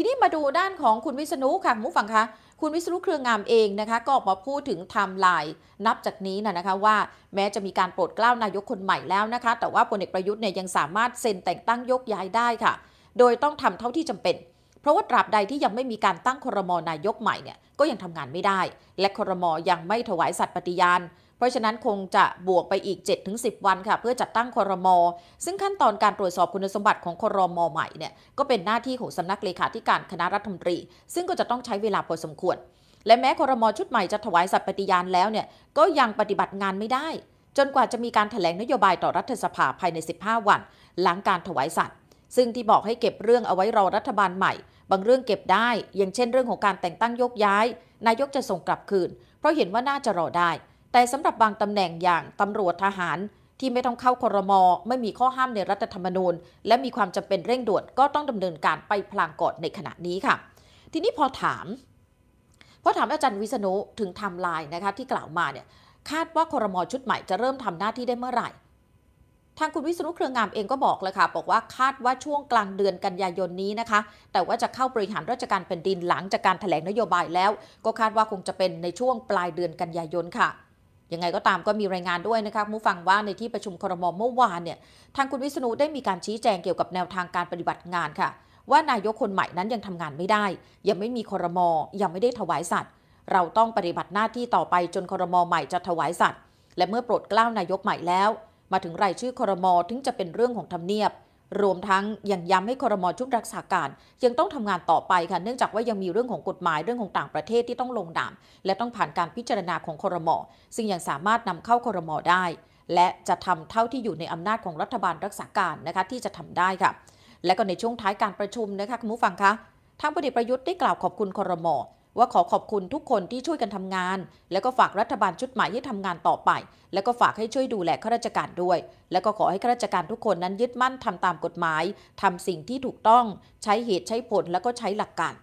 ทีนี้มาดูด้านของคุณวิษณุค่ะมุ้ฟังคะ คุณวิศนุเครืองามเองนะคะ ก็ออกมาพูดถึงไทม์ไลน์นับจากนี้นะนะคะว่าแม้จะมีการโปรดเกล้านายกคนใหม่แล้วนะคะแต่ว่าพลเอกประยุทธ์เนี่ยยังสามารถเซ็นแต่งตั้งยกย้ายได้ค่ะ โดยต้องทำเท่าที่จำเป็น เพราะว่าตราบใดที่ยังไม่มีการตั้งครมนายกใหม่เนี่ยก็ยังทำงานไม่ได้ และครมยังไม่ถวายสัตย์ปฏิญาณเพราะฉะนั้นคงจะบวกไปอีก 7-10 วันค่ะเพื่อจัดตั้งคอรมอซึ่งขั้นตอนการตรวจสอบคุณสมบัติของคอรมอใหม่เนี่ยก็เป็นหน้าที่ของสำนักเลขาธิการคณะรัฐมนตรี ซึ่งก็จะต้องใช้เวลาพอสมควร และแม้คอรมอชุดใหม่จะถวายสัตย์ปฏิญาณแล้วเนี่ยก็ยังปฏิบัติงานไม่ได้ จนกว่าจะมีการถแถลงนโยบายต่อรัฐสภาภายใน 15 วัน หลังการถวายสัตย์ซึ่งที่บอกให้เก็บเรื่องเอาไว้รอรัฐบาลใหม่ บางเรื่องเก็บได้ อย่างเช่น เรื่องของการแต่งตั้งยกย้ายนายกจะส่งกลับคืน เพราะเห็นว่าน่าจะรอได้แต่สำหรับบางตำแหน่งอย่างตำรวจทหารที่ไม่ต้องเข้าคอรมอไม่มีข้อห้ามในรัฐธรรมนูญ และมีความจำเป็นเร่งด่วนก็ต้องดำเนินการไปพลางก่อนในขณะนี้ค่ะ ทีนี้พอถาม พอถามอาจารย์วิษณุถึงไทม์ไลน์นะคะที่กล่าวมาเนี่ยคาดว่าคอรมอชุดใหม่จะเริ่มทำหน้าที่ได้เมื่อไหร่ ทางคุณวิศนุเครืองามเองก็บอกเลยค่ะ บอกว่าคาดว่าช่วงกลางเดือนกันยายนนี้นะคะ แต่ว่าจะเข้าบริหารราชการแผ่นดินหลังจากการถแถลงนโยบาย แล้ว ก็คาดว่าคงจะเป็นในช่วงปลายเดือนกันยายนค่ะยังไงก็ตามก็มีรายงานด้วยนะคะผู้ฟังว่าในที่ประชุมครมเมื่อวานเนี่ยทางคุณวิษณุได้มีการชี้แจงเกี่ยวกับแนวทางการปฏิบัติงานค่ะ ว่านายกคนใหม่นั้นยังทำงานไม่ได้ ยังไม่มีครมยังไม่ได้ถวายสัตว์เราต้องปฏิบัติหน้าที่ต่อไปจนครมใหม่จะถวายสัตว์และเมื่อโปรดกล้าวนายกใหม่แล้ว มาถึงรายชื่อครมถึงจะเป็นเรื่องของทำเนียบรวมทั้งยังย้ำให้ครมชุดรักษาการ ยังต้องทำงานต่อไปค่ะเนื่องจากว่ายังมีเรื่องของกฎหมายเรื่องของต่างประเทศที่ต้องลงนามและต้องผ่านการพิจารณาของครมซึ่งยังสามารถนำเข้าครมได้ และจะทำเท่าที่อยู่ในอำนาจของรัฐบาลรักษาการนะคะที่จะทำได้ค่ะและก็ในช่วงท้ายการประชุมนะคะคุณผู้ฟังคะทางพลเอกประยุทธ์ได้กล่าวขอบคุณครมว่าขอขอบคุณทุกคนที่ช่วยกันทำงาน และก็ฝากรัฐบาลชุดใหม่ให้ทำงานต่อไป และก็ฝากให้ช่วยดูแลข้าราชการด้วย และก็ขอให้ข้าราชการทุกคนนั้นยึดมั่นทำตามกฎหมายทำสิ่งที่ถูกต้อง ใช้เหตุใช้ผลและก็ใช้หลักการ